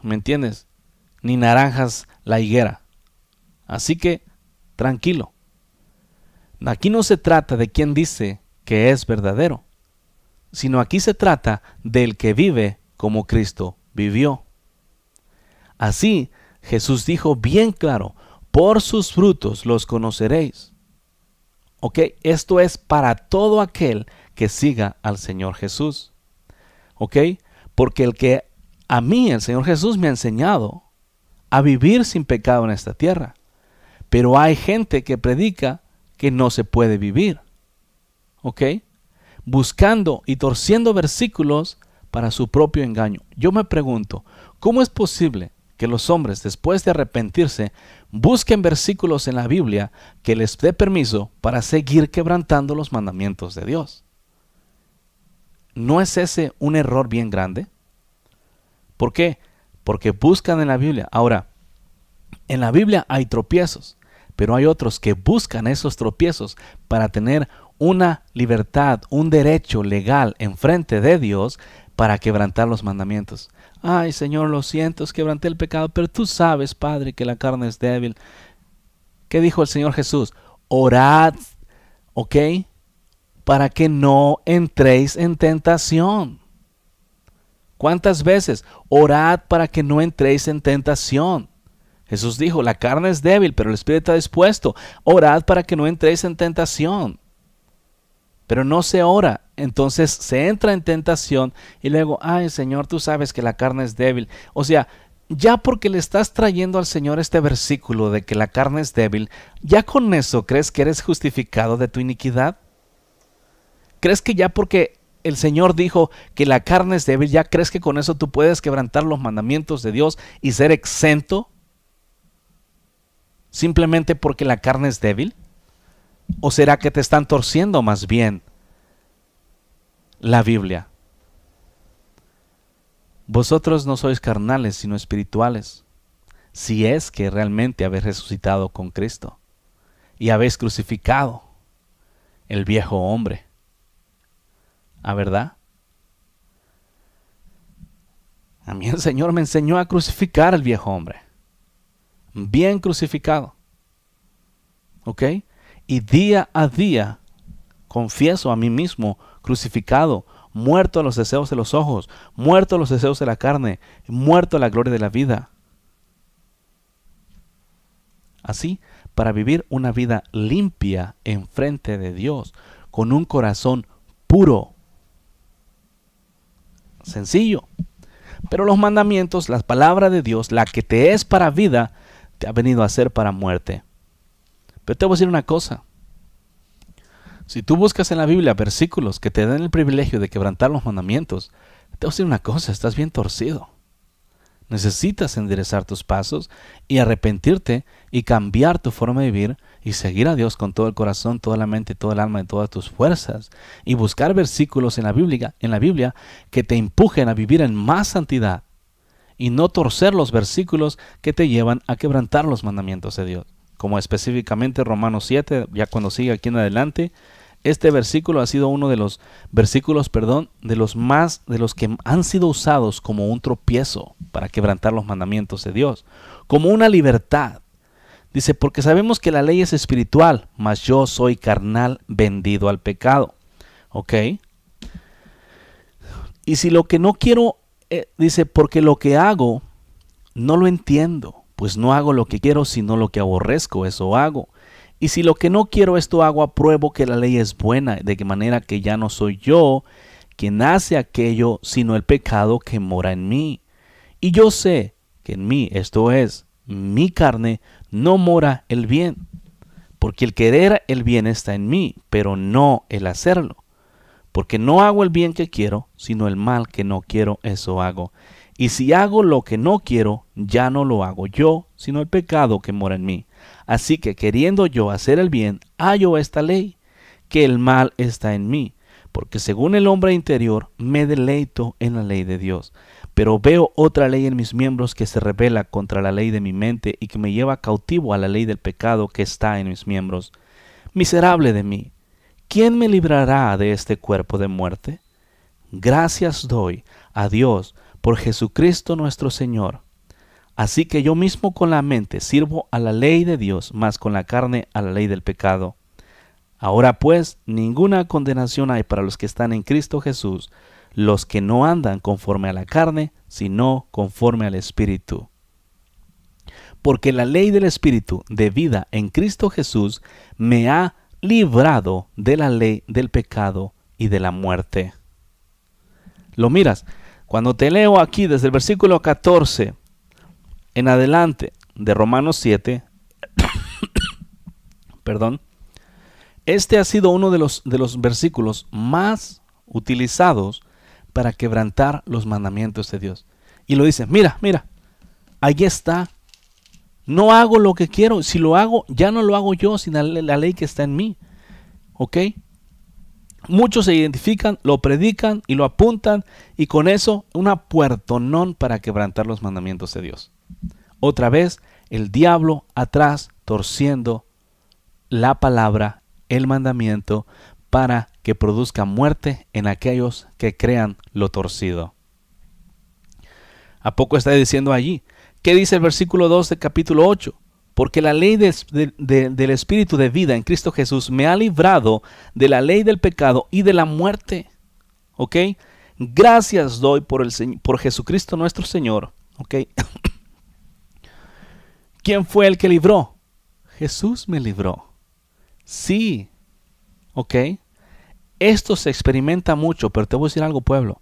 ¿me entiendes? Ni naranjas la higuera. Así que, tranquilo. Aquí no se trata de quien dice que es verdadero, sino aquí se trata del que vive como Cristo vivió. Así, Jesús dijo bien claro, por sus frutos los conoceréis. Ok, esto es para todo aquel que siga al Señor Jesús. Ok, porque el que a mí, el Señor Jesús, me ha enseñado a vivir sin pecado en esta tierra. Pero hay gente que predica que no se puede vivir. ¿Ok? buscando y torciendo versículos para su propio engaño. Yo me pregunto, ¿cómo es posible que los hombres, después de arrepentirse, busquen versículos en la Biblia que les dé permiso para seguir quebrantando los mandamientos de Dios? ¿No es ese un error bien grande? ¿Por qué? Porque buscan en la Biblia. Ahora, en la Biblia hay tropiezos, pero hay otros que buscan esos tropiezos para tener una libertad, un derecho legal enfrente de Dios para quebrantar los mandamientos. Ay, Señor, lo siento, quebranté el pecado, pero tú sabes, Padre, que la carne es débil. ¿Qué dijo el Señor Jesús? Orad, ¿ok? Para que no entréis en tentación. ¿Cuántas veces? Orad para que no entréis en tentación. Jesús dijo, la carne es débil, pero el Espíritu está dispuesto. Orad para que no entréis en tentación pero no se ora. Entonces se entra en tentación y luego, ay Señor, tú sabes que la carne es débil. O sea, ya porque le estás trayendo al Señor este versículo de que la carne es débil, ¿ya con eso crees que eres justificado de tu iniquidad? ¿Crees que ya porque el Señor dijo que la carne es débil, ya crees que con eso tú puedes quebrantar los mandamientos de Dios y ser exento? Simplemente porque la carne es débil. ¿O será que te están torciendo más bien la Biblia? Vosotros no sois carnales, sino espirituales, si es que realmente habéis resucitado con Cristo y habéis crucificado el viejo hombre. ¿A ¿Ah, verdad? A mí el Señor me enseñó a crucificar al viejo hombre. Bien crucificado. ¿Ok? y día a día confieso a mí mismo crucificado, muerto a los deseos de los ojos, muerto a los deseos de la carne, muerto a la gloria de la vida. Así, para vivir una vida limpia en frente de Dios, con un corazón puro. Sencillo. Pero los mandamientos, la palabra de Dios, la que te es para vida, te ha venido a ser para muerte. Pero te voy a decir una cosa. Si tú buscas en la Biblia versículos que te den el privilegio de quebrantar los mandamientos, te voy a decir una cosa, estás bien torcido. Necesitas enderezar tus pasos y arrepentirte y cambiar tu forma de vivir y seguir a Dios con todo el corazón, toda la mente, todo el alma y todas tus fuerzas. Y buscar versículos en la Biblia, en la Biblia que te empujen a vivir en más santidad y no torcer los versículos que te llevan a quebrantar los mandamientos de Dios como específicamente Romanos 7, ya cuando sigue aquí en adelante. Este versículo ha sido uno de los versículos, perdón, de los más de los que han sido usados como un tropiezo para quebrantar los mandamientos de Dios, como una libertad. Dice, porque sabemos que la ley es espiritual, mas yo soy carnal vendido al pecado. ¿Ok? Y si lo que no quiero, eh, dice, porque lo que hago no lo entiendo, pues no hago lo que quiero, sino lo que aborrezco, eso hago. Y si lo que no quiero esto hago, apruebo que la ley es buena, de manera que ya no soy yo quien hace aquello, sino el pecado que mora en mí. Y yo sé que en mí, esto es, mi carne, no mora el bien, porque el querer el bien está en mí, pero no el hacerlo. Porque no hago el bien que quiero, sino el mal que no quiero, eso hago. Y si hago lo que no quiero, ya no lo hago yo, sino el pecado que mora en mí. Así que queriendo yo hacer el bien, hallo esta ley, que el mal está en mí, porque según el hombre interior me deleito en la ley de Dios. Pero veo otra ley en mis miembros que se revela contra la ley de mi mente y que me lleva cautivo a la ley del pecado que está en mis miembros. Miserable de mí, ¿quién me librará de este cuerpo de muerte? Gracias doy a Dios por Jesucristo nuestro Señor. Así que yo mismo con la mente sirvo a la ley de Dios, más con la carne a la ley del pecado. Ahora pues, ninguna condenación hay para los que están en Cristo Jesús, los que no andan conforme a la carne, sino conforme al Espíritu. Porque la ley del Espíritu de vida en Cristo Jesús me ha librado de la ley del pecado y de la muerte. Lo miras, cuando te leo aquí desde el versículo 14 en adelante de Romanos 7, perdón, este ha sido uno de los, de los versículos más utilizados para quebrantar los mandamientos de Dios. Y lo dice, mira, mira, ahí está. No hago lo que quiero. Si lo hago, ya no lo hago yo, sino la, la ley que está en mí. ¿Ok? Muchos se identifican, lo predican y lo apuntan y con eso una puertonón para quebrantar los mandamientos de Dios. Otra vez, el diablo atrás torciendo la palabra, el mandamiento, para que produzca muerte en aquellos que crean lo torcido. ¿A poco está diciendo allí? ¿Qué dice el versículo 2 de capítulo 8? porque la ley del Espíritu de vida en Cristo Jesús me ha librado de la ley del pecado y de la muerte. ¿Ok? Gracias doy por, el, por Jesucristo nuestro Señor. ¿Ok? ¿Quién fue el que libró? Jesús me libró. Sí. ¿Ok? Esto se experimenta mucho, pero te voy a decir algo, pueblo.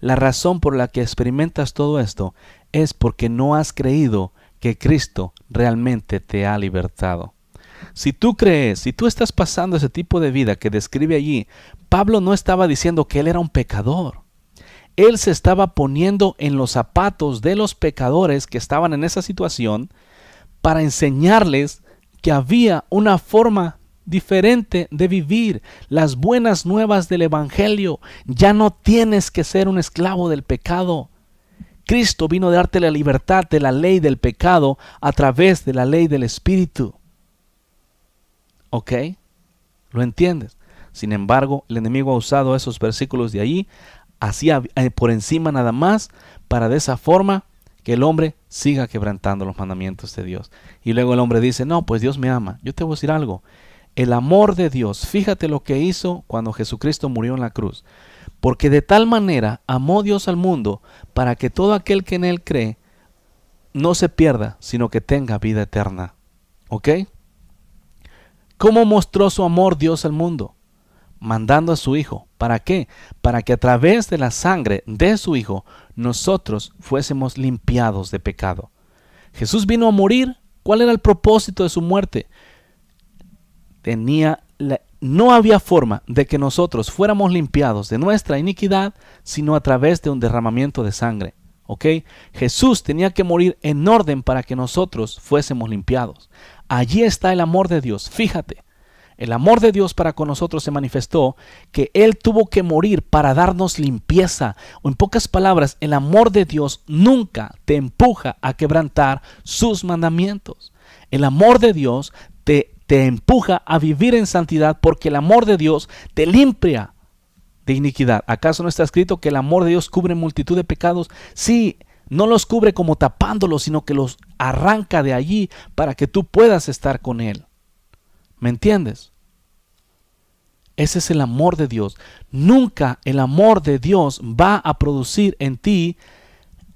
La razón por la que experimentas todo esto es porque no has creído que Cristo realmente te ha libertado. Si tú crees, si tú estás pasando ese tipo de vida que describe allí, Pablo no estaba diciendo que él era un pecador. Él se estaba poniendo en los zapatos de los pecadores que estaban en esa situación para enseñarles que había una forma diferente de vivir las buenas nuevas del Evangelio. Ya no tienes que ser un esclavo del pecado. Cristo vino a darte la libertad de la ley del pecado a través de la ley del Espíritu. ¿Ok? ¿Lo entiendes? Sin embargo, el enemigo ha usado esos versículos de allí, así eh, por encima nada más, para de esa forma que el hombre siga quebrantando los mandamientos de Dios. Y luego el hombre dice, no, pues Dios me ama. Yo te voy a decir algo. El amor de Dios, fíjate lo que hizo cuando Jesucristo murió en la cruz. Porque de tal manera amó Dios al mundo para que todo aquel que en Él cree no se pierda, sino que tenga vida eterna. ¿Ok? ¿Cómo mostró su amor Dios al mundo? Mandando a su Hijo. ¿Para qué? Para que a través de la sangre de su Hijo nosotros fuésemos limpiados de pecado. Jesús vino a morir. ¿Cuál era el propósito de su muerte? Tenía no había forma de que nosotros fuéramos limpiados de nuestra iniquidad, sino a través de un derramamiento de sangre. ¿Ok? Jesús tenía que morir en orden para que nosotros fuésemos limpiados. Allí está el amor de Dios. Fíjate, el amor de Dios para con nosotros se manifestó que Él tuvo que morir para darnos limpieza. O en pocas palabras, el amor de Dios nunca te empuja a quebrantar sus mandamientos. El amor de Dios te te empuja a vivir en santidad porque el amor de Dios te limpia de iniquidad. ¿Acaso no está escrito que el amor de Dios cubre multitud de pecados? Sí, no los cubre como tapándolos, sino que los arranca de allí para que tú puedas estar con Él. ¿Me entiendes? Ese es el amor de Dios. Nunca el amor de Dios va a producir en ti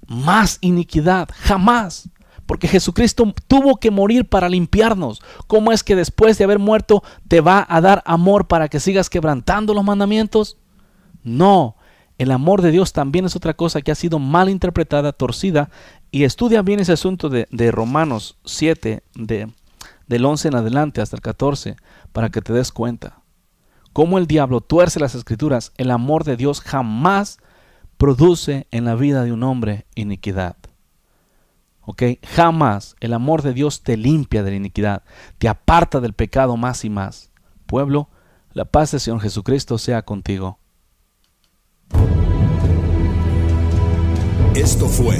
más iniquidad. Jamás porque Jesucristo tuvo que morir para limpiarnos. ¿Cómo es que después de haber muerto te va a dar amor para que sigas quebrantando los mandamientos? No, el amor de Dios también es otra cosa que ha sido mal interpretada, torcida, y estudia bien ese asunto de, Romanos 7, de, del 11 en adelante hasta el 14, para que te des cuenta. Cómo el diablo tuerce las escrituras, el amor de Dios jamás produce en la vida de un hombre iniquidad. Jamás el amor de Dios te limpia de la iniquidad, te aparta del pecado más y más. Pueblo, la paz del Señor Jesucristo sea contigo. Esto fue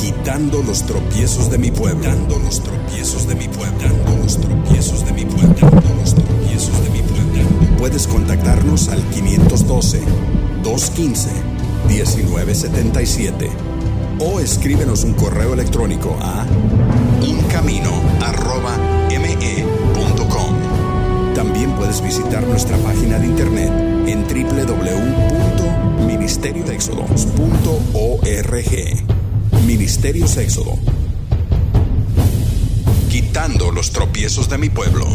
quitando los tropiezos de mi pueblo, Dando los tropiezos de mi pueblo, Dando los tropiezos de mi pueblo, quitando los tropiezos de mi pueblo. Puedes contactarnos al 512 215 1977 o escríbenos un correo electrónico a uncamino.me.com. También puedes visitar nuestra página de internet en www.ministeriodexodos.org. Ministerio Éxodo. Quitando los tropiezos de mi pueblo.